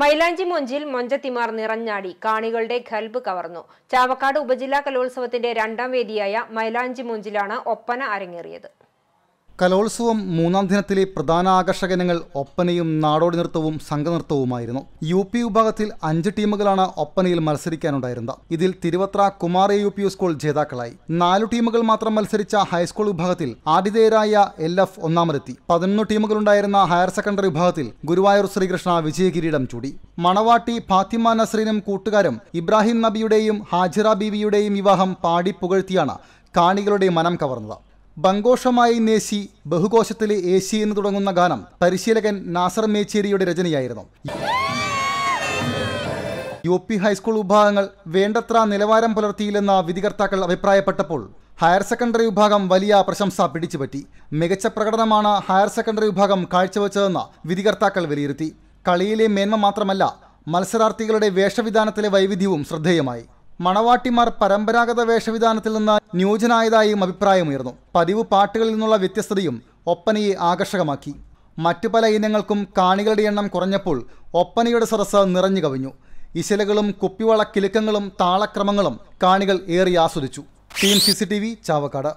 മൈലാഞ്ചി മൊഞ്ചിൽ മൊഞ്ചത്തിമാർ നിറഞ്ഞാടി കാണികളുടെ ഖൽബ് കവർന്നു ചാവക്കാട് ഉപജില്ലാ കലോത്സവത്തിന്റെ രണ്ടാം വേദിയായ മൈലാഞ്ചി മൊഞ്ചിലാണ് ഒപ്പന അരങ്ങേറിയത് കലോത്സവം മൂന്നാം ദിനത്തിലെ പ്രധാന ആകർഷകനങ്ങൾ ഒപ്പനയും നാടോടി നൃത്തവും സംഘനൃത്തവുമായിരുന്നു യു പി വിഭാഗത്തിൽ അഞ്ച് ടീമുകളാണ് ഒപ്പനയിൽ മത്സരിക്കാനുണ്ടായിരുന്നത് ഇതിൽ Thiruvathra Kumar U P school ജേതാക്കളായി നാലു ടീമുകൾ മാത്രം മത്സരിച്ച ഹൈസ്കൂൾ വിഭാഗത്തിൽ ആതിഥേയരായ എൽ എഫ് ഒന്നാമതെത്തി പതിനൊന്ന് ടീമുകളുണ്ടായിരുന്ന ഹയർ സെക്കൻഡറി വിഭാഗത്തിൽ ഗുരുവായൂർ ശ്രീകൃഷ്ണ വിജയ കിരീടം ചൂടി മണവാട്ടി ഫാത്തിമ നസ്രീനും കൂട്ടുകാരും ഇബ്രാഹിം നബിയുടെയും ഹാജിറ ബീവിയുടെയും വിവാഹം പാടി പുകഴ്ത്തിയാണ് കാണികളുടെ മനം കവർന്നത് ബങ്കോഷമായി നേശി ബഹുകോശത്തിലെ ഏശി എന്ന് തുടങ്ങുന്ന ഗാനം പരിശീലകൻ നാസർ മേച്ചേരിയുടെ രചനയായിരുന്നു യു പി ഹൈസ്കൂൾ വിഭാഗങ്ങൾ വേണ്ടത്ര നിലവാരം പുലർത്തിയില്ലെന്ന വിധികർത്താക്കൾ അഭിപ്രായപ്പെട്ടപ്പോൾ ഹയർ സെക്കൻഡറി വിഭാഗം വലിയ പ്രശംസ പിടിച്ചുപറ്റി മികച്ച പ്രകടനമാണ് ഹയർ സെക്കൻഡറി വിഭാഗം കാഴ്ചവെച്ചതെന്ന് വിധികർത്താക്കൾ വിലയിരുത്തി കളിയിലെ മേന്മ മാത്രമല്ല മത്സരാർത്ഥികളുടെ വേഷവിധാനത്തിലെ വൈവിധ്യവും ശ്രദ്ധേയമായി മണവാട്ടിമാർ പരമ്പരാഗത വേഷവിധാനത്തിൽ നിന്ന് ന്യൂജനായതായും അഭിപ്രായമുയർന്നു പതിവ് പാട്ടുകളിൽ നിന്നുള്ള വ്യത്യസ്തതയും ഒപ്പനയെ ആകർഷകമാക്കി മറ്റു പല ഇനങ്ങൾക്കും കാണികളുടെ എണ്ണം കുറഞ്ഞപ്പോൾ ഒപ്പനയുടെ സരസ് നിറഞ്ഞു കവിഞ്ഞു ഇശലകളും കുപ്പിവള കിലുക്കങ്ങളും താളക്രമങ്ങളും കാണികൾ ഏറെ ആസ്വദിച്ചു team C C T V Chavakkad